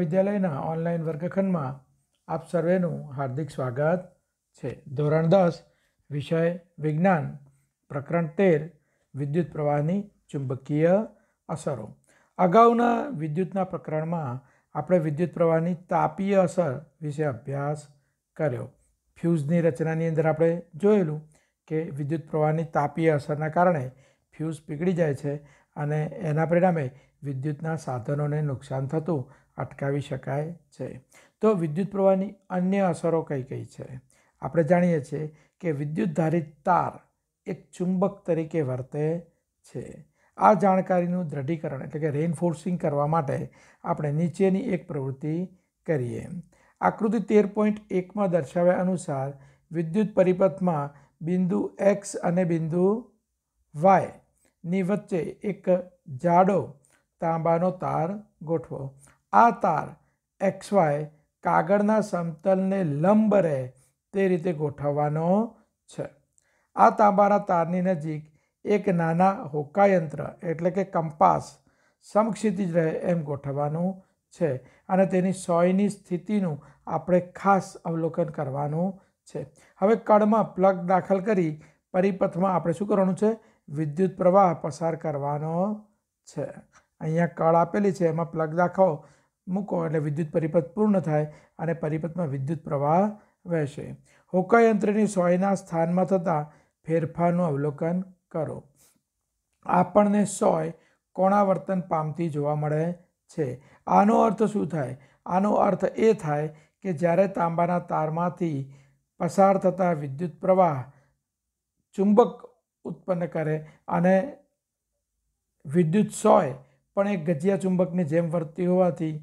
વિદ્યાલયના ઓનલાઈન વર્ગખંડમાં આપ સર્વેનું હાર્દિક સ્વાગત છે ધોરણ દસ વિષય વિજ્ઞાન પ્રકરણ તેર વિદ્યુત પ્રવાહની ચુંબકીય અસરો અગાઉના વિદ્યુતના પ્રકરણમાં આપણે વિદ્યુત પ્રવાહની તાપીય અસર વિશે અભ્યાસ કર્યો ફ્યુઝની રચનાની અંદર આપણે જોયેલું કે વિદ્યુત પ્રવાહની તાપીય અસરના કારણે ફ્યુઝ પીગળી જાય છે અને એના પરિણામે વિદ્યુતના સાધનોને નુકસાન થતું અટકાવી શકાય છે તો વિદ્યુત પ્રવાહની અન્ય અસરો કઈ કઈ છે આપણે જાણીએ છીએ કે વિદ્યુત ધારિત તાર એક ચુંબક તરીકે વર્તે છે આ જાણકારીનું દ્રઢીકરણ એટલે કે રેઇન્ફોર્સિંગ કરવા માટે આપણે નીચેની એક પ્રવૃત્તિ કરીએ આકૃતિ તેર પોઈન્ટ એકમાં દર્શાવ્યા અનુસાર વિદ્યુત પરિપથમાં બિંદુ એક્સ અને બિંદુ વાયની વચ્ચે એક જાડો તાંબાનો તાર ગોઠવો આ તાર એક્સ વાય કાગળના સમતલને લંબ રહે તે રીતે ગોઠવવાનો છે આ તાંબાના તારની નજીક એક નાના હોકાયંત્ર એટલે કે કંપાસ સમક્ષિતિજ રહે એમ ગોઠવવાનું છે અને તેની સોયની સ્થિતિનું આપણે ખાસ અવલોકન કરવાનું છે હવે કળમાં પ્લગ દાખલ કરી પરિપથમાં આપણે શું કરવાનું છે વિદ્યુત પ્રવાહ પસાર કરવાનો છે અહીંયા કળ આપેલી છે એમાં પ્લગ દાખવો મૂકો એટલે વિદ્યુત પરિપથ પૂર્ણ થાય અને પરિપથમાં વિદ્યુત પ્રવાહ વહેશે હોકાયંત્રની સોયના સ્થાનમાં થતાં ફેરફારનું અવલોકન કરો આપણને સોય કોણાવર્તન પામતી જોવા મળે છે આનો અર્થ શું થાય આનો અર્થ એ થાય કે જ્યારે તાંબાના તારમાંથી પસાર થતા વિદ્યુત પ્રવાહ ચુંબક ઉત્પન્ન કરે અને વિદ્યુત સોય પણ એક ગજિયા ચુંબકની જેમ વર્તી હોવાથી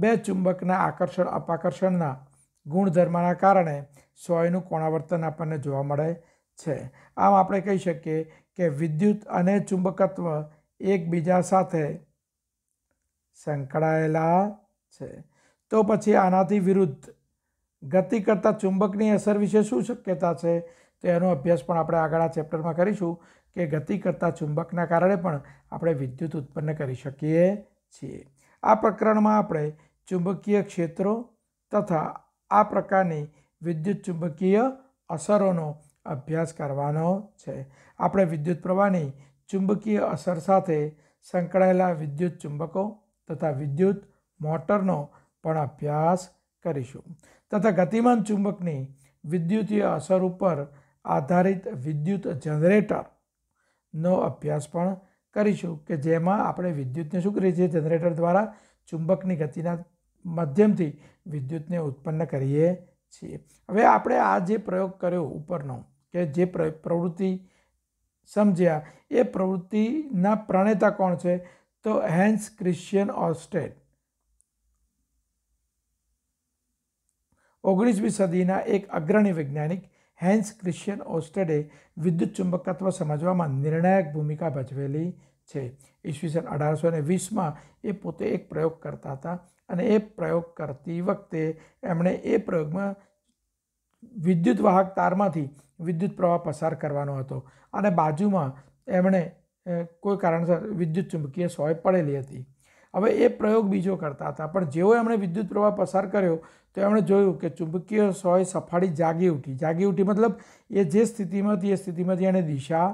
બે ચુંબકના આકર્ષણ અપાકર્ષણના ગુણધર્મના કારણે સોયનું કોણાવર્તન આપણને જોવા મળે છે આમ આપણે કહી શકીએ કે વિદ્યુત અને ચુંબકત્વ એકબીજા સાથે સંકળાયેલા છે તો પછી આનાથી વિરુદ્ધ ગતિ કરતાં ચુંબકની અસર વિશે શું શક્યતા છે તેનો અભ્યાસ પણ આપણે આગળ આ ચેપ્ટરમાં કરીશું કે ગતિ કરતાં ચુંબકના કારણે પણ આપણે વિદ્યુત ઉત્પન્ન કરી શકીએ છીએ આ પ્રકરણમાં આપણે ચુંબકીય ક્ષેત્રો તથા આ પ્રકારની વિદ્યુત ચુંબકીય અસરોનો અભ્યાસ કરવાનો છે આપણે વિદ્યુત પ્રવાહની ચુંબકીય અસર સાથે સંકળાયેલા વિદ્યુત ચુંબકો તથા વિદ્યુત મોટરનો પણ અભ્યાસ કરીશું તથા ગતિમાન ચુંબકની વિદ્યુતીય અસર ઉપર આધારિત વિદ્યુત જનરેટરનો અભ્યાસ પણ કરીશું કે જેમાં આપણે વિદ્યુતને શું કરીએ છીએ જનરેટર દ્વારા ચુંબકની ગતિના માધ્યમથી વિદ્યુતને ઉત્પન્ન કરીએ છીએ હવે આપણે આ જે પ્રયોગ કર્યો ઉપરનો કે જે પ્રવૃત્તિ સમજ્યા એ પ્રવૃત્તિના પ્રણેતા કોણ છે તો હેન્સ ક્રિશ્ચિયન ઓસ્ટેટ ઓગણીસમી સદીના એક અગ્રણી વૈજ્ઞાનિક હેન્સ ક્રિશ્ચિયન ઓસ્ટેડે વિદ્યુત ચુંબકત્વ સમજવામાં નિર્ણાયક ભૂમિકા ભજવેલી છે ઈસવીસન અઢારસો ને વીસમાં એ પોતે એક પ્રયોગ કરતા હતા અને એ પ્રયોગ કરતી વખતે એમણે એ પ્રયોગમાં વિદ્યુત વાહક તારમાંથી વિદ્યુત પ્રવાહ પસાર કરવાનો હતો અને બાજુમાં એમણે કોઈ કારણસર વિદ્યુત ચુંબકીય સોય પડેલી હતી હવે એ પ્રયોગ બીજો કરતા હતા પણ જેવો એમણે વિદ્યુત પ્રવાહ પસાર કર્યો તો એમણે જોયું કે ચુંબકીય સોય સફાળી જાગી ઉઠી જાગી ઉઠી મતલબ એ જે સ્થિતિમાં હતી એ સ્થિતિમાંથી એણે દિશા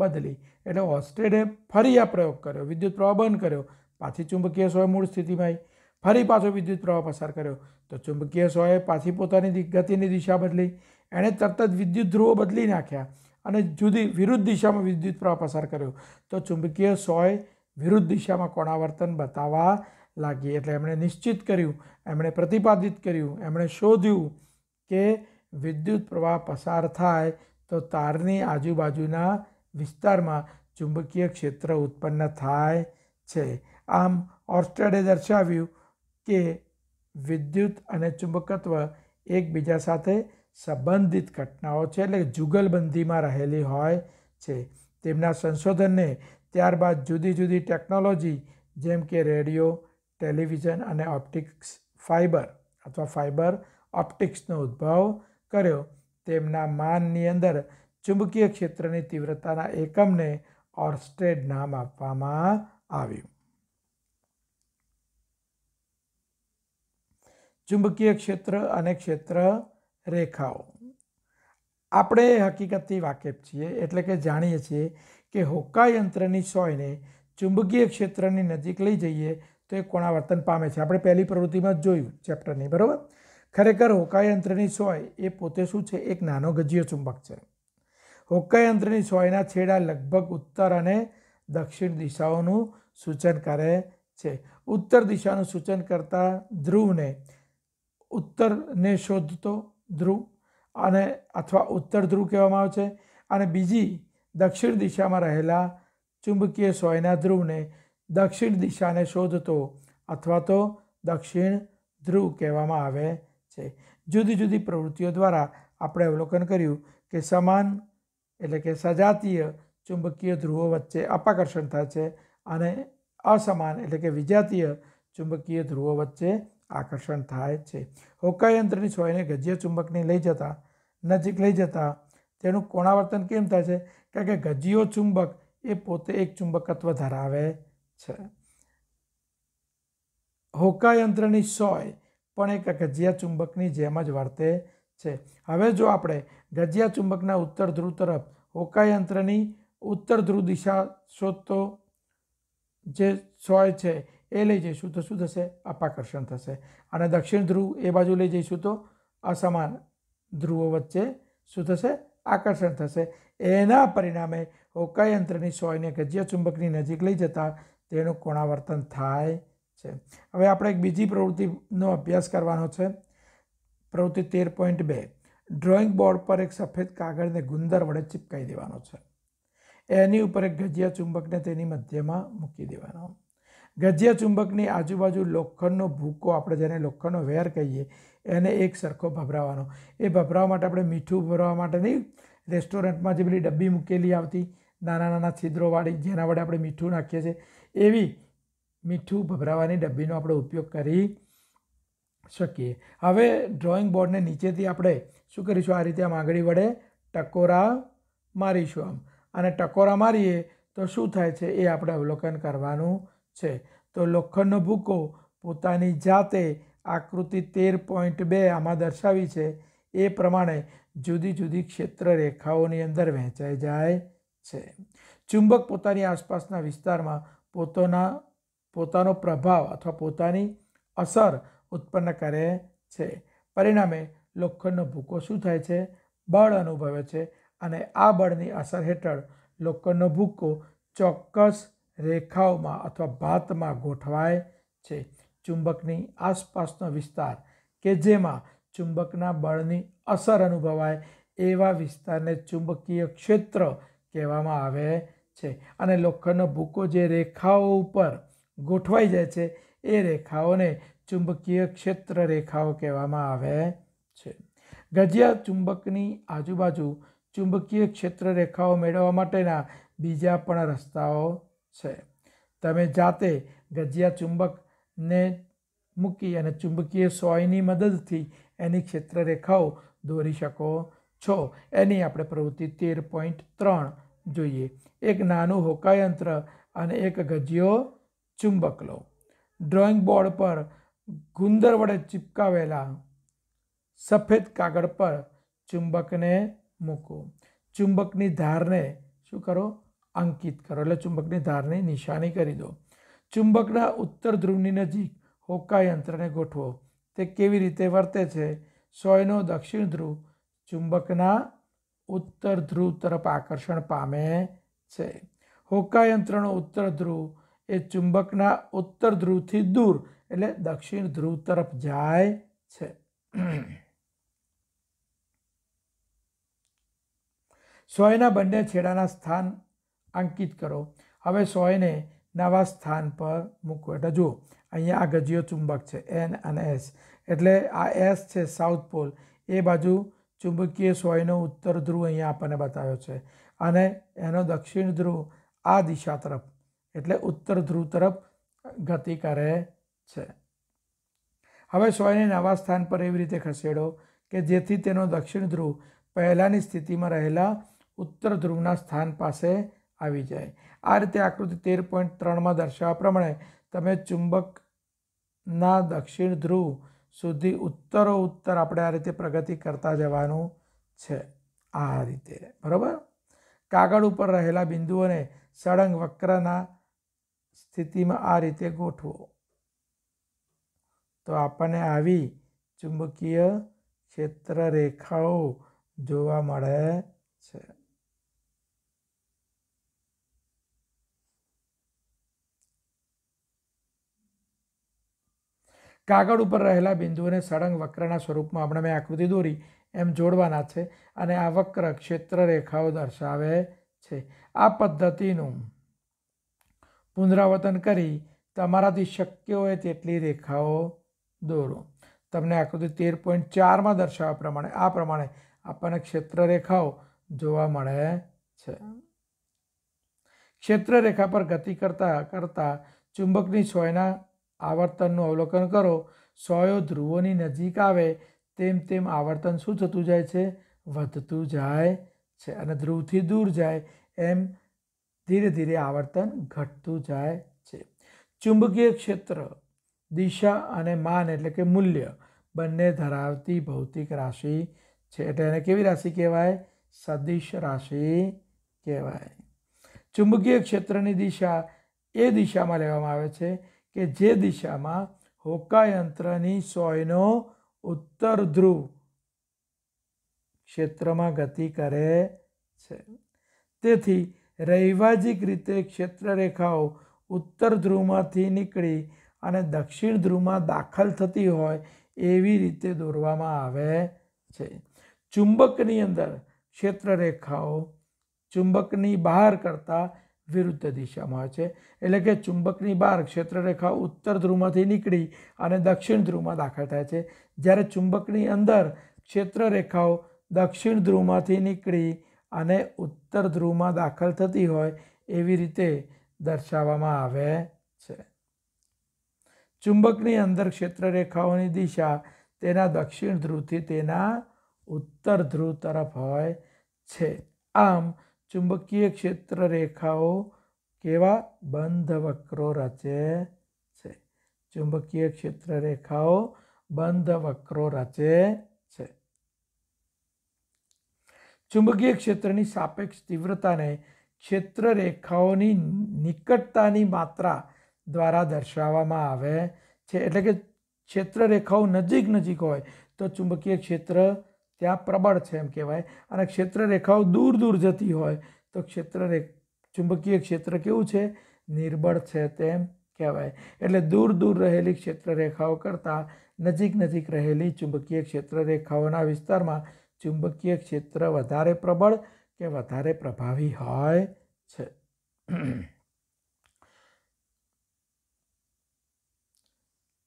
બદલી એટલે ઓસ્ટ્રેડે ફરી આ પ્રયોગ કર્યો વિદ્યુત પ્રવાહ બંધ કર્યો પાછી ચુંબકીય સોય મૂળ સ્થિતિમાં આવી ફરી પાછો વિદ્યુત પ્રવાહ પસાર કર્યો તો ચુંબકીય સોએ પાછી પોતાની ગતિની દિશા બદલી એણે તરત જ વિદ્યુત ધ્રુવો બદલી નાખ્યા અને જુદી વિરુદ્ધ દિશામાં વિદ્યુત પ્રવાહ પસાર કર્યો તો ચુંબકીય સોય વિરુદ્ધ દિશામાં કોણાવર્તન બતાવવા લાગી એટલે એમણે નિશ્ચિત કર્યું એમણે પ્રતિપાદિત કર્યું એમણે શોધ્યું કે વિદ્યુત પ્રવાહ પસાર થાય તો તારની આજુબાજુના વિસ્તારમાં ચુંબકીય ક્ષેત્ર ઉત્પન્ન થાય છે આમ ઓર્સ્ટેડે દર્શાવ્યું કે વિદ્યુત અને ચુંબકત્વ એકબીજા સાથે સંબંધિત ઘટનાઓ છે એટલે જુગલબંધીમાં રહેલી હોય છે તેમના સંશોધનને ત્યારબાદ જુદી જુદી ટેકનોલોજી જેમ કે રેડિયો ટેલિવિઝન અને ઓપ્ટિક્સ ફાઈબર અથવા ફાઇબર ઓપ્ટિક્સનો ઉદ્ભવ કર્યો તેમના માનની અંદર ચુંબકીય ક્ષેત્રની તીવ્રતાના એકમને ઓર્સ્ટેડ નામ આપવામાં આવ્યું ચુંબકીય ક્ષેત્ર અને ક્ષેત્ર રેખાઓ આપણે હકીકતથી વાકેફ છીએ એટલે કે જાણીએ છીએ કે હોક્કા યંત્રની સોયને ચુંબકીય ક્ષેત્રની નજીક લઈ જઈએ તો એ કોણાવર્તન પામે છે આપણે પહેલી પ્રવૃત્તિમાં જોયું ચેપ્ટરની બરાબર ખરેખર યંત્રની સોય એ પોતે શું છે એક નાનો ગજીયો ચુંબક છે હોકાયંત્રની સોયના છેડા લગભગ ઉત્તર અને દક્ષિણ દિશાઓનું સૂચન કરે છે ઉત્તર દિશાનું સૂચન કરતા ધ્રુવને ઉત્તરને શોધતો ધ્રુવ અને અથવા ઉત્તર ધ્રુવ કહેવામાં આવે છે અને બીજી દક્ષિણ દિશામાં રહેલા ચુંબકીય સોયના ધ્રુવને દક્ષિણ દિશાને શોધતો અથવા તો દક્ષિણ ધ્રુવ કહેવામાં આવે છે જુદી જુદી પ્રવૃત્તિઓ દ્વારા આપણે અવલોકન કર્યું કે સમાન એટલે કે સજાતીય ચુંબકીય ધ્રુવો વચ્ચે અપાકર્ષણ થાય છે અને અસમાન એટલે કે વિજાતીય ચુંબકીય ધ્રુવો વચ્ચે આકર્ષણ થાય છે હોકાયંત્રની સોયને ગજ્ય ચુંબકની લઈ જતાં નજીક લઈ જતાં તેનું કોણાવર્તન કેમ થાય છે કારણ કે ગજીયો ચુંબક એ પોતે એક ચુંબકત્વ ધરાવે છે હોકાયંત્રની સોય પણ એક ગજિયા ચુંબકની જેમ જ વર્તે છે હવે જો આપણે ગજિયા ચુંબકના ઉત્તર ધ્રુવ તરફ હોકાયંત્રની ઉત્તર ધ્રુવ દિશા શોધતો જે સોય છે એ લઈ જઈશું તો શું થશે અપાકર્ષણ થશે અને દક્ષિણ ધ્રુવ એ બાજુ લઈ જઈશું તો અસમાન ધ્રુવો વચ્ચે શું થશે આકર્ષણ થશે એના પરિણામે હોકાયંત્રની સોયને ગજ્ય ચુંબકની નજીક લઈ જતાં તેનું કોણાવર્તન થાય છે હવે આપણે એક બીજી પ્રવૃત્તિનો અભ્યાસ કરવાનો છે પ્રવૃત્તિ તેર પોઈન્ટ બે ડ્રોઈંગ બોર્ડ પર એક સફેદ કાગળને ગુંદર વડે ચિપકાઈ દેવાનો છે એની ઉપર એક ગજિયા ચુંબકને તેની મધ્યમાં મૂકી દેવાનો ગજિયા ચુંબકની આજુબાજુ લોખંડનો ભૂકો આપણે જેને લોખંડનો વેર કહીએ એને એક સરખો ભભરાવાનો એ ભભરાવા માટે આપણે મીઠું ભરવા માટે નહીં રેસ્ટોરન્ટમાં જે પેલી ડબ્બી મૂકેલી આવતી નાના નાના છિદ્રોવાળી જેના વડે આપણે મીઠું નાખીએ છીએ એવી મીઠું ભભરાવાની ડબ્બીનો આપણે ઉપયોગ કરી શકીએ હવે ડ્રોઈંગ બોર્ડને નીચેથી આપણે શું કરીશું આ રીતે આમ આંગળી વડે ટકોરા મારીશું આમ અને ટકોરા મારીએ તો શું થાય છે એ આપણે અવલોકન કરવાનું છે તો લોખંડનો ભૂકો પોતાની જાતે આકૃતિ તેર પોઈન્ટ બે આમાં દર્શાવી છે એ પ્રમાણે જુદી જુદી ક્ષેત્ર રેખાઓની અંદર વહેંચાઈ જાય છે ચુંબક પોતાની આસપાસના વિસ્તારમાં પોતાના પોતાનો પ્રભાવ અથવા પોતાની અસર ઉત્પન્ન કરે છે પરિણામે લોખંડનો ભૂકો શું થાય છે બળ અનુભવે છે અને આ બળની અસર હેઠળ લોખંડનો ભૂકો ચોક્કસ રેખાઓમાં અથવા ભાતમાં ગોઠવાય છે ચુંબકની આસપાસનો વિસ્તાર કે જેમાં ચુંબકના બળની અસર અનુભવાય એવા વિસ્તારને ચુંબકીય ક્ષેત્ર કહેવામાં આવે છે અને લોખંડનો ભૂકો જે રેખાઓ ઉપર ગોઠવાઈ જાય છે એ રેખાઓને ચુંબકીય ક્ષેત્ર રેખાઓ કહેવામાં આવે છે ગજિયા ચુંબકની આજુબાજુ ચુંબકીય ક્ષેત્ર રેખાઓ મેળવવા માટેના બીજા પણ રસ્તાઓ છે તમે જાતે ગજિયા ચુંબકને મૂકી અને ચુંબકીય સોયની મદદથી એની ક્ષેત્રરેખાઓ દોરી શકો છો એની આપણે પ્રવૃત્તિ તેર પોઈન્ટ ત્રણ જોઈએ એક નાનું હોકાયંત્ર અને એક ગજિયો ચુંબક લો ડ્રોઈંગ બોર્ડ પર ગુંદર વડે ચિપકાવેલા સફેદ કાગળ પર ચુંબકને મૂકો ચુંબકની ધારને શું કરો અંકિત કરો એટલે ચુંબકની ધારની નિશાની કરી દો ચુંબકના ઉત્તર ધ્રુવની નજીક હોકા યંત્રને ગોઠવો તે કેવી રીતે વર્તે છે સોયનો દક્ષિણ ધ્રુવ ચુંબકના ઉત્તર ધ્રુવ તરફ આકર્ષણ પામે છે હોકા યંત્રનો ઉત્તર ધ્રુવ એ ચુંબકના ઉત્તર ધ્રુવથી દૂર એટલે દક્ષિણ ધ્રુવ તરફ જાય છે સોયના બંને છેડાના સ્થાન અંકિત કરો હવે સોયને નવા સ્થાન પર મૂકો એટલે જુઓ અહીંયા આ ગજીયો ચુંબક છે એન અને એસ એટલે આ એસ છે સાઉથ પોલ એ બાજુ ચુંબકીય સોયનો ઉત્તર ધ્રુવ અહીંયા આપણને બતાવ્યો છે અને એનો દક્ષિણ ધ્રુવ આ દિશા તરફ એટલે ઉત્તર ધ્રુવ તરફ ગતિ કરે છે હવે સોયને નવા સ્થાન પર એવી રીતે ખસેડો કે જેથી તેનો દક્ષિણ ધ્રુવ પહેલાંની સ્થિતિમાં રહેલા ઉત્તર ધ્રુવના સ્થાન પાસે આવી જાય આ રીતે આકૃતિ તેર પોઈન્ટ ત્રણમાં દર્શાવ્યા પ્રમાણે તમે ચુંબકના દક્ષિણ ધ્રુવ સુધી ઉત્તરો ઉત્તર આપણે આ રીતે પ્રગતિ કરતા જવાનું છે આ રીતે બરાબર કાગળ ઉપર રહેલા બિંદુઓને સળંગ વક્રના સ્થિતિમાં આ રીતે ગોઠવો તો આપણને આવી ચુંબકીય ક્ષેત્ર રેખાઓ જોવા મળે છે કાગળ ઉપર રહેલા બિંદુઓને સળંગ વક્રના સ્વરૂપમાં હમણાં મેં આકૃતિ દોરી એમ જોડવાના છે અને આ વક્ર ક્ષેત્ર રેખાઓ દર્શાવે છે આ પદ્ધતિનું પુનરાવર્તન કરી તમારાથી શક્ય હોય તેટલી રેખાઓ દોરો તમને આકૃતિ તેર પોઈન્ટ ચારમાં દર્શાવ્યા પ્રમાણે આ પ્રમાણે આપણને ક્ષેત્ર રેખાઓ જોવા મળે છે ક્ષેત્ર રેખા પર ગતિ કરતાં કરતાં ચુંબકની સોયના આવર્તનનું અવલોકન કરો સોયો ધ્રુવોની નજીક આવે તેમ તેમ આવર્તન શું થતું જાય છે વધતું જાય છે અને ધ્રુવથી દૂર જાય એમ ધીરે ધીરે આવર્તન ઘટતું જાય છે ચુંબકીય ક્ષેત્ર દિશા અને માન એટલે કે મૂલ્ય બંને ધરાવતી ભૌતિક રાશિ છે એટલે એને કેવી રાશિ કહેવાય સદિશ રાશિ કહેવાય ચુંબકીય ક્ષેત્રની દિશા એ દિશામાં લેવામાં આવે છે કે જે દિશામાં હોકાયંત્રની સોયનો ઉત્તર ધ્રુવ ક્ષેત્રમાં ગતિ કરે છે તેથી રૈવાજિક રીતે ક્ષેત્રરેખાઓ ઉત્તર ધ્રુવમાંથી નીકળી અને દક્ષિણ ધ્રુવમાં દાખલ થતી હોય એવી રીતે દોરવામાં આવે છે ચુંબકની અંદર ક્ષેત્રરેખાઓ ચુંબકની બહાર કરતાં વિરુદ્ધ દિશામાં હોય છે એટલે કે ચુંબકની બહાર ક્ષેત્રરેખા ઉત્તર ધ્રુવમાંથી નીકળી અને દક્ષિણ ધ્રુવમાં દાખલ થાય છે જ્યારે ચુંબકની અંદર ક્ષેત્રરેખાઓ દક્ષિણ ધ્રુવમાંથી નીકળી અને ઉત્તર ધ્રુવમાં દાખલ થતી હોય એવી રીતે દર્શાવવામાં આવે છે ચુંબકની અંદર ક્ષેત્રરેખાઓની દિશા તેના દક્ષિણ ધ્રુવથી તેના ઉત્તર ધ્રુવ તરફ હોય છે આમ ચુંબકીય ક્ષેત્ર રેખાઓ કેવા બંધ વક્રો રચે છે ચુંબકીય ક્ષેત્ર રેખાઓ બંધ વક્રો રચે છે ચુંબકીય ક્ષેત્રની સાપેક્ષ તીવ્રતાને ક્ષેત્ર રેખાઓની નિકટતાની માત્રા દ્વારા દર્શાવવામાં આવે છે એટલે કે ક્ષેત્ર રેખાઓ નજીક નજીક હોય તો ચુંબકીય ક્ષેત્ર ત્યાં પ્રબળ છે એમ કહેવાય અને ક્ષેત્ર રેખાઓ દૂર દૂર જતી હોય તો ક્ષેત્ર ચુંબકીય ક્ષેત્ર કેવું છે નિર્બળ છે તેમ કહેવાય એટલે દૂર દૂર રહેલી ક્ષેત્ર રેખાઓ કરતાં નજીક નજીક રહેલી ચુંબકીય ક્ષેત્ર રેખાઓના વિસ્તારમાં ચુંબકીય ક્ષેત્ર વધારે પ્રબળ કે વધારે પ્રભાવી હોય છે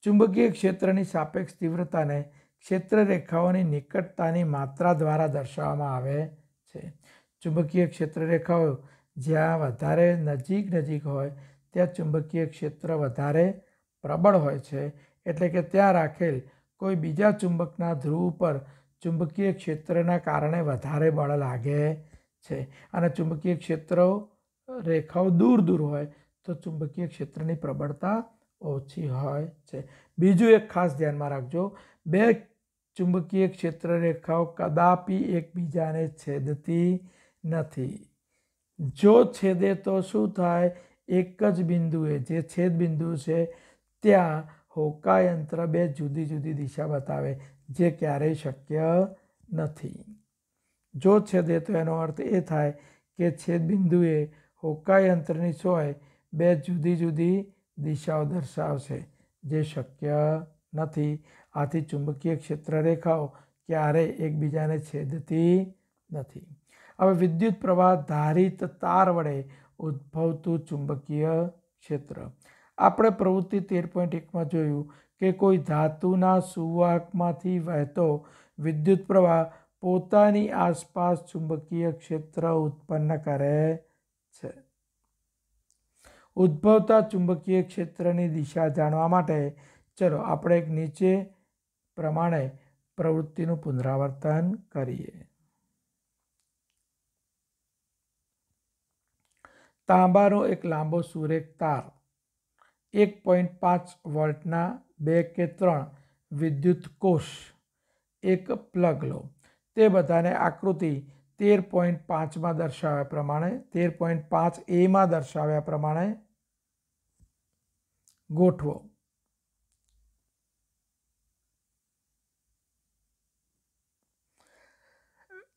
ચુંબકીય ક્ષેત્રની સાપેક્ષ તીવ્રતાને ક્ષેત્ર રેખાઓની નિકટતાની માત્રા દ્વારા દર્શાવવામાં આવે છે ચુંબકીય ક્ષેત્ર રેખાઓ જ્યાં વધારે નજીક નજીક હોય ત્યાં ચુંબકીય ક્ષેત્ર વધારે પ્રબળ હોય છે એટલે કે ત્યાં રાખેલ કોઈ બીજા ચુંબકના ધ્રુવ પર ચુંબકીય ક્ષેત્રના કારણે વધારે બળ લાગે છે અને ચુંબકીય ક્ષેત્રો રેખાઓ દૂર દૂર હોય તો ચુંબકીય ક્ષેત્રની પ્રબળતા ઓછી હોય છે બીજું એક ખાસ ધ્યાનમાં રાખજો બે ચુંબકીય ક્ષેત્ર રેખાઓ કદાપી એકબીજાને છેદતી નથી જો છેદે તો શું થાય એક જ બિંદુએ જે છેદ બિંદુ છે ત્યાં હોકાયંત્ર બે જુદી જુદી દિશા બતાવે જે ક્યારેય શક્ય નથી જો છેદે તો એનો અર્થ એ થાય કે છેદ બિંદુએ હોકાયંત્રની સોય બે જુદી જુદી દિશાઓ દર્શાવશે જે શક્ય નથી આથી ચુંબકીય ક્ષેત્ર રેખાઓ ક્યારેય એકબીજાને છેદતી નથી હવે વિદ્યુત પ્રવાહ ધારિત તાર વડે ઉદ્ભવતું ચુંબકીય ક્ષેત્ર આપણે પ્રવૃત્તિ તેર પોઈન્ટ એકમાં જોયું કે કોઈ ધાતુના સુવાહકમાંથી વહેતો વિદ્યુત પ્રવાહ પોતાની આસપાસ ચુંબકીય ક્ષેત્ર ઉત્પન્ન કરે છે ઉદ્ભવતા ચુંબકીય ક્ષેત્રની દિશા જાણવા માટે ચલો આપણે એક નીચે પ્રમાણે પ્રવૃત્તિનું પુનરાવર્તન કરીએ તાંબાનો એક લાંબો સુરેખ તાર એક પોઈન્ટ પાંચ વોલ્ટના બે કે ત્રણ વિદ્યુત કોષ એક પ્લગ લો તે બધાને આકૃતિ તેર પોઈન્ટ પાંચમાં દર્શાવ્યા પ્રમાણે તેર પોઈન્ટ પાંચ એમાં દર્શાવ્યા પ્રમાણે ગોઠવો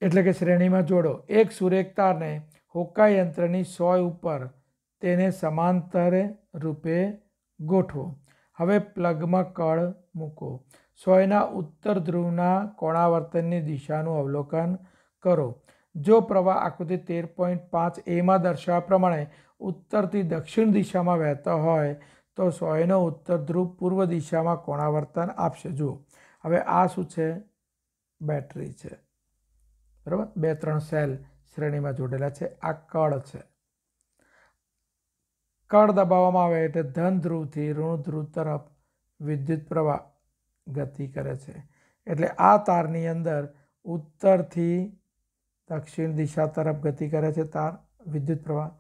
એટલે કે શ્રેણીમાં જોડો એક સુરેખતાને હોકા યંત્રની સોય ઉપર તેને સમાંતરે રૂપે ગોઠવો હવે પ્લગમાં કળ મૂકો સોયના ઉત્તર ધ્રુવના કોણાવર્તનની દિશાનું અવલોકન કરો જો પ્રવાહ આકૃતિ તેર પોઈન્ટ પાંચ એમાં દર્શાવ્યા પ્રમાણે ઉત્તરથી દક્ષિણ દિશામાં વહેતો હોય તો સોયનો ઉત્તર ધ્રુવ પૂર્વ દિશામાં કોણાવર્તન આપશે જુઓ હવે આ શું છે બેટરી છે બરાબર બે ત્રણ સેલ શ્રેણીમાં જોડેલા છે આ કળ છે કળ દબાવવામાં આવે એટલે ધન ધ્રુવથી ઋણ ધ્રુવ તરફ વિદ્યુત પ્રવાહ ગતિ કરે છે એટલે આ તારની અંદર ઉત્તરથી દક્ષિણ દિશા તરફ ગતિ કરે છે તાર વિદ્યુત પ્રવાહ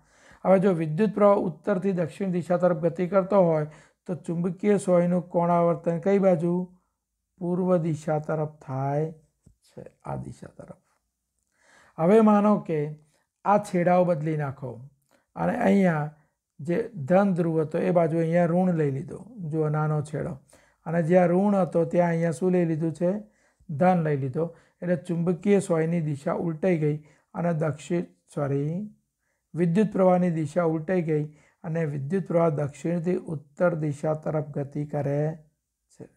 હવે જો વિદ્યુત પ્રવાહ ઉત્તરથી દક્ષિણ દિશા તરફ ગતિ કરતો હોય તો ચુંબકીય સોયનું કોણાવર્તન કઈ બાજુ પૂર્વ દિશા તરફ થાય છે આ દિશા તરફ હવે માનો કે આ છેડાઓ બદલી નાખો અને અહીંયા જે ધન ધ્રુવ હતો એ બાજુ અહીંયા ઋણ લઈ લીધો જુઓ નાનો છેડો અને જ્યાં ઋણ હતો ત્યાં અહીંયા શું લઈ લીધું છે ધન લઈ લીધો એટલે ચુંબકીય સોયની દિશા ઉલટાઈ ગઈ અને દક્ષિણ સોરી વિદ્યુત પ્રવાહની દિશા ઉલટાઈ ગઈ અને વિદ્યુત પ્રવાહ દક્ષિણથી ઉત્તર દિશા તરફ ગતિ કરે છે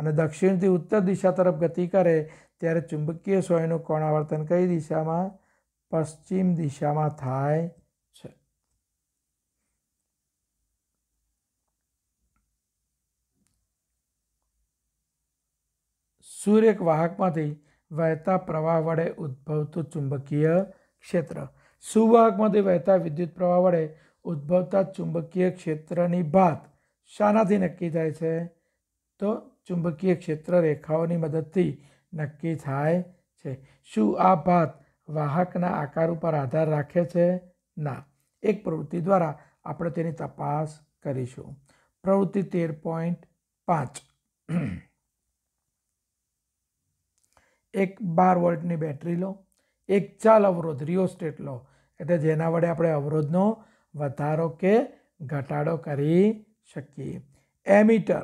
અને દક્ષિણથી ઉત્તર દિશા તરફ ગતિ કરે ત્યારે ચુંબકીય સોયનું કોણાવર્તન કઈ દિશામાં પશ્ચિમ દિશામાં થાય છે સૂર્ય એક વાહકમાંથી વહેતા પ્રવાહ વડે ઉદ્ભવતું ચુંબકીય ક્ષેત્ર સુવાહકમાંથી વહેતા વિદ્યુત પ્રવાહ વડે ઉદ્ભવતા ચુંબકીય ક્ષેત્રની ભાત શાનાથી નક્કી થાય છે તો ચુંબકીય ક્ષેત્ર રેખાઓની મદદથી નક્કી થાય છે શું આ ભાત વાહકના આકાર ઉપર આધાર રાખે છે ના એક પ્રવૃત્તિ દ્વારા આપણે તેની તપાસ કરીશું પ્રવૃત્તિ તેર પોઈન્ટ પાંચ એક બાર વોલ્ટની બેટરી લો એક ચાલ અવરોધ રિયોસ્ટેટ લો એટલે જેના વડે આપણે અવરોધનો વધારો કે ઘટાડો કરી શકીએ એમીટર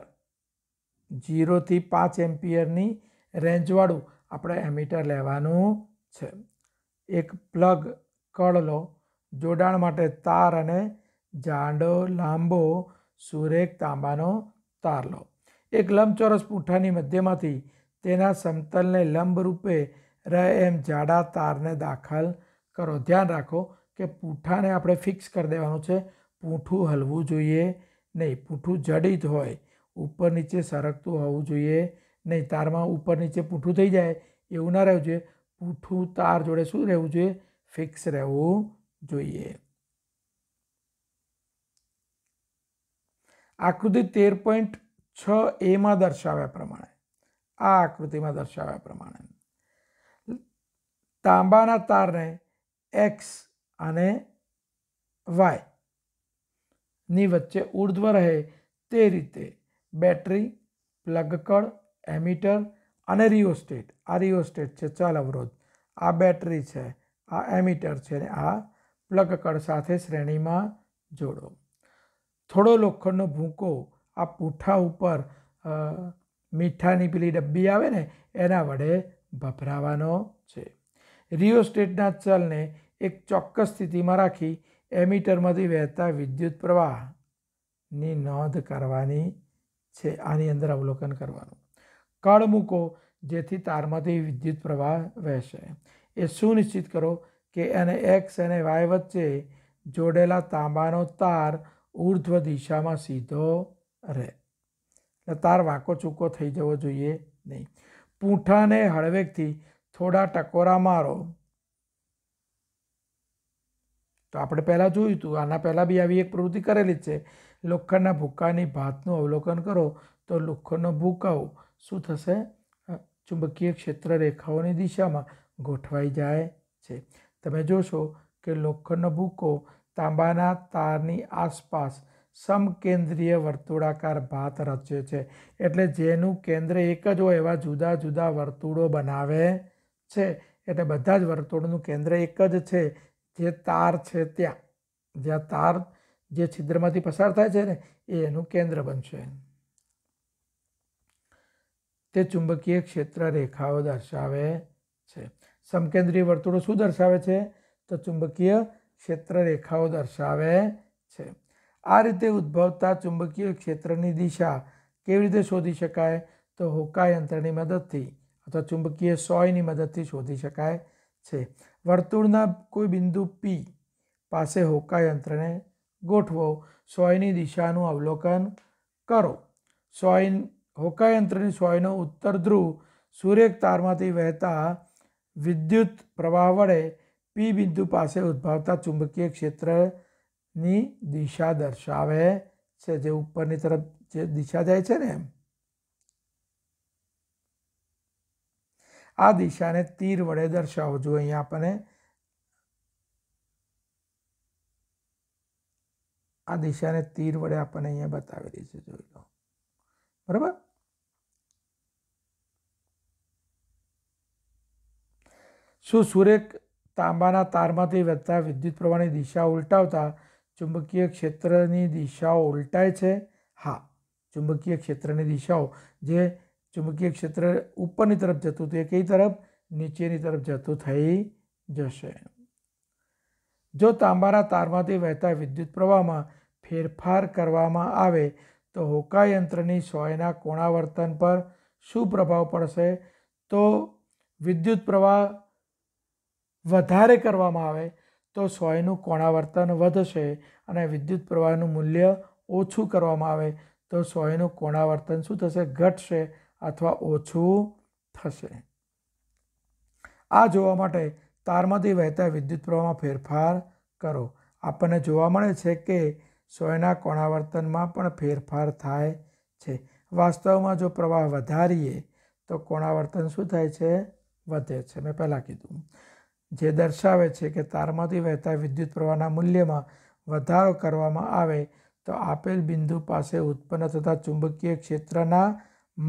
જીરોથી પાંચ એમ્પિયરની રેન્જવાળું આપણે એમીટર લેવાનું છે એક પ્લગ કળ લો જોડાણ માટે તાર અને જાડો લાંબો સુરેખ તાંબાનો તાર લો એક લંબચોરસ પૂઠાની મધ્યમાંથી તેના સમતલને લંબરૂપે રહે એમ જાડા તારને દાખલ કરો ધ્યાન રાખો કે પૂઠાને આપણે ફિક્સ કરી દેવાનું છે પૂઠું હલવું જોઈએ નહીં પૂઠું જડિત હોય ઉપર નીચે સરકતું હોવું જોઈએ નહીં તારમાં ઉપર નીચે પૂઠું થઈ જાય એવું ના રહેવું જોઈએ પૂઠું તાર જોડે શું રહેવું જોઈએ ફિક્સ રહેવું જોઈએ આકૃતિ તેર પોઈન્ટ છ એમાં દર્શાવ્યા પ્રમાણે આ આકૃતિમાં દર્શાવ્યા પ્રમાણે તાંબાના તારને એક્સ અને વાય ની વચ્ચે ઉર્ધ્વ રહે તે રીતે બેટરી પ્લગ કળ એમીટર અને રિયોસ્ટેટ આ રિયોસ્ટેટ છે ચલ અવરોધ આ બેટરી છે આ એમીટર છે અને આ પ્લગ કળ સાથે શ્રેણીમાં જોડો થોડો લોખંડનો ભૂંકો આ પૂઠા ઉપર મીઠાની પેલી ડબ્બી આવે ને એના વડે ભભરાવાનો છે રિયોસ્ટેટના ચલને એક ચોક્કસ સ્થિતિમાં રાખી એમીટરમાંથી વહેતા વિદ્યુત પ્રવાહની નોંધ કરવાની છે આની અંદર અવલોકન કરવાનું કળ મૂકો જેથી તારમાંથી વિદ્યુત પ્રવાહ વહેશે એ સુનિશ્ચિત કરો કે એને એક્સ અને વાય વચ્ચે જોડેલા તાંબાનો તાર ઉર્ધ્વ દિશામાં સીધો રહે એટલે તાર વાંકો ચૂકો થઈ જવો જોઈએ નહીં પૂંઠાને હળવેકથી થોડા ટકોરા મારો તો આપણે પહેલાં જોયું હતું આના પહેલાં બી આવી એક પ્રવૃત્તિ કરેલી છે લોખંડના ભૂકાની ભાતનું અવલોકન કરો તો લોખંડનો ભૂકાવ શું થશે ચુંબકીય ક્ષેત્ર રેખાઓની દિશામાં ગોઠવાઈ જાય છે તમે જોશો કે લોખંડનો ભૂકો તાંબાના તારની આસપાસ સમકેન્દ્રીય વર્તુળાકાર ભાત રચે છે એટલે જેનું કેન્દ્ર એક જ હોય એવા જુદા જુદા વર્તુળો બનાવે છે એટલે બધા જ વર્તુળનું કેન્દ્ર એક જ છે જે તાર છે ત્યાં જ્યાં તાર જે છિદ્રમાંથી પસાર થાય છે ને એ એનું કેન્દ્ર બનશે તે ચુંબકીય ક્ષેત્ર રેખાઓ દર્શાવે છે સમકેન્દ્રીય વર્તુળો શું દર્શાવે છે તો ચુંબકીય ક્ષેત્ર રેખાઓ દર્શાવે છે આ રીતે ઉદ્ભવતા ચુંબકીય ક્ષેત્રની દિશા કેવી રીતે શોધી શકાય તો હોકા યંત્રની મદદથી અથવા ચુંબકીય સોયની મદદથી શોધી શકાય છે વર્તુળના કોઈ બિંદુ પી પાસે હોકા યંત્રને ગોઠવો સોયની દિશાનું અવલોકન કરો સોય હોકાયંત્રની સોયનો ઉત્તર ધ્રુવ સૂર્યક તારમાંથી વહેતા વિદ્યુત પ્રવાહ વડે પી બિંદુ પાસે ઉદ્ભવતા ચુંબકીય ક્ષેત્રની દિશા દર્શાવે છે જે ઉપરની તરફ જે દિશા જાય છે ને એમ આ દિશાને તીર વડે દર્શાવજો અહીંયા આપણને આ દિશાને તીર વડે આપણને અહીંયા બતાવેલી છે જોઈ લો બરાબર શું સુરેખ તાંબાના તારમાંથી વધતા વિદ્યુત પ્રવાહની દિશા ઉલટાવતા ચુંબકીય ક્ષેત્રની દિશાઓ ઉલટાય છે હા ચુંબકીય ક્ષેત્રની દિશાઓ જે ચુંબકીય ક્ષેત્ર ઉપરની તરફ જતું હતું એ કઈ તરફ નીચેની તરફ જતું થઈ જશે જો તાંબાના તારમાંથી વહેતા વિદ્યુત પ્રવાહમાં ફેરફાર કરવામાં આવે તો યંત્રની સોયના કોણાવર્તન પર શું પ્રભાવ પડશે તો વિદ્યુત પ્રવાહ વધારે કરવામાં આવે તો સોયનું કોણાવર્તન વધશે અને વિદ્યુત પ્રવાહનું મૂલ્ય ઓછું કરવામાં આવે તો સોયનું કોણાવર્તન શું થશે ઘટશે અથવા ઓછું થશે આ જોવા માટે તારમાંથી વહેતા વિદ્યુત પ્રવાહમાં ફેરફાર કરો આપણને જોવા મળે છે કે સો એના કોણાવર્તનમાં પણ ફેરફાર થાય છે વાસ્તવમાં જો પ્રવાહ વધારીએ તો કોણાવર્તન શું થાય છે વધે છે મેં પહેલાં કીધું જે દર્શાવે છે કે તારમાંથી વહેતા વિદ્યુત પ્રવાહના મૂલ્યમાં વધારો કરવામાં આવે તો આપેલ બિંદુ પાસે ઉત્પન્ન થતા ચુંબકીય ક્ષેત્રના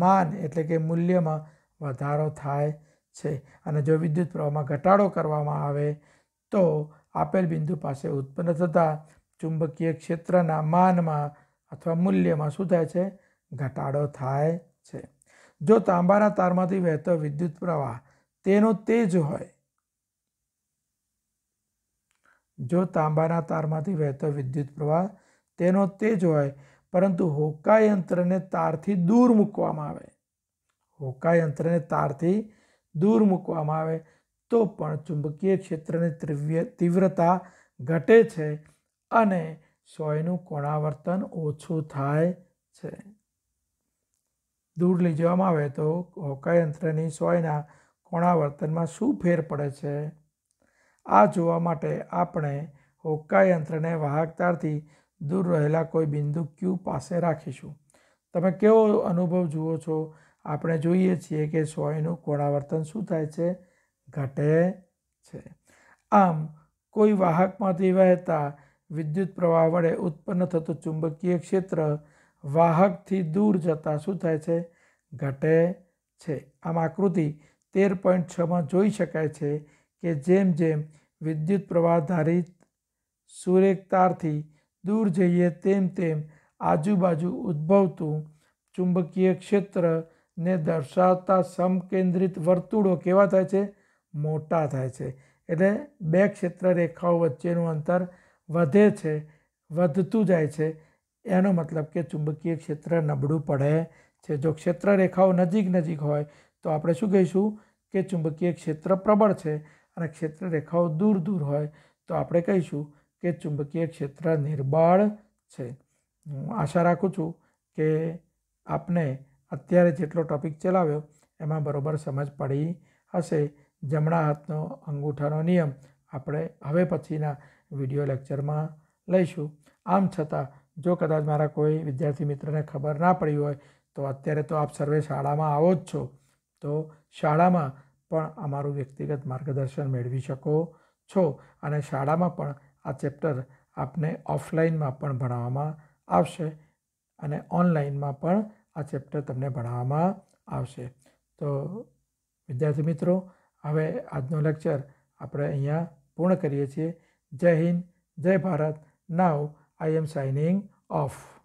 માન એટલે કે મૂલ્યમાં વધારો થાય છે અને જો વિદ્યુત પ્રવાહમાં ઘટાડો કરવામાં આવે તો આપેલ બિંદુ પાસે ઉત્પન્ન થતા ચુંબકીય ક્ષેત્રના માનમાં અથવા મૂલ્યમાં શું થાય છે ઘટાડો થાય છે જો તાંબાના તારમાંથી વહેતો વિદ્યુત પ્રવાહ તેનો તેજ હોય જો તાંબાના તારમાંથી વહેતો વિદ્યુત પ્રવાહ તેનો તેજ હોય પરંતુ હોકા યંત્રને તારથી દૂર મૂકવામાં આવે હોકા યંત્રને તારથી દૂર મૂકવામાં આવે તો પણ ચુંબકીય ક્ષેત્રની તીવ્રતા ઘટે છે અને સોયનું કોણાવર્તન ઓછું થાય છે દૂર લઈ જવામાં આવે તો યંત્રની સોયના કોણાવર્તનમાં શું ફેર પડે છે આ જોવા માટે આપણે યંત્રને વાહકતારથી દૂર રહેલા કોઈ બિંદુ ક્યુ પાસે રાખીશું તમે કેવો અનુભવ જુઓ છો આપણે જોઈએ છીએ કે સોયનું કોણાવર્તન શું થાય છે ઘટે છે આમ કોઈ વાહકમાંથી વહેતા વિદ્યુત પ્રવાહ વડે ઉત્પન્ન થતું ચુંબકીય ક્ષેત્ર વાહકથી દૂર જતાં શું થાય છે ઘટે છે આમ આકૃતિ તેર પોઈન્ટ છમાં જોઈ શકાય છે કે જેમ જેમ વિદ્યુત પ્રવાહ ધારિત સુરેખતારથી દૂર જઈએ તેમ તેમ આજુબાજુ ઉદ્ભવતું ચુંબકીય ક્ષેત્રને દર્શાવતા સમકેન્દ્રિત વર્તુળો કેવા થાય છે મોટા થાય છે એટલે બે ક્ષેત્ર રેખાઓ વચ્ચેનું અંતર વધે છે વધતું જાય છે એનો મતલબ કે ચુંબકીય ક્ષેત્ર નબળું પડે છે જો ક્ષેત્ર રેખાઓ નજીક નજીક હોય તો આપણે શું કહીશું કે ચુંબકીય ક્ષેત્ર પ્રબળ છે અને ક્ષેત્ર રેખાઓ દૂર દૂર હોય તો આપણે કહીશું કે ચુંબકીય ક્ષેત્ર નિર્બળ છે હું આશા રાખું છું કે આપને અત્યારે જેટલો ટૉપિક ચલાવ્યો એમાં બરાબર સમજ પડી હશે જમણા હાથનો અંગૂઠાનો નિયમ આપણે હવે પછીના વિડિયો લેક્ચરમાં લઈશું આમ છતાં જો કદાચ મારા કોઈ વિદ્યાર્થી મિત્રને ખબર ના પડી હોય તો અત્યારે તો આપ સર્વે શાળામાં આવો જ છો તો શાળામાં પણ અમારું વ્યક્તિગત માર્ગદર્શન મેળવી શકો છો અને શાળામાં પણ આ ચેપ્ટર આપને ઓફલાઈનમાં પણ ભણાવવામાં આવશે અને ઓનલાઈનમાં પણ આ ચેપ્ટર તમને ભણાવવામાં આવશે તો વિદ્યાર્થી મિત્રો હવે આજનો લેક્ચર આપણે અહીંયા પૂર્ણ કરીએ છીએ Jai Hind, Jai Bharat. Now I am signing off.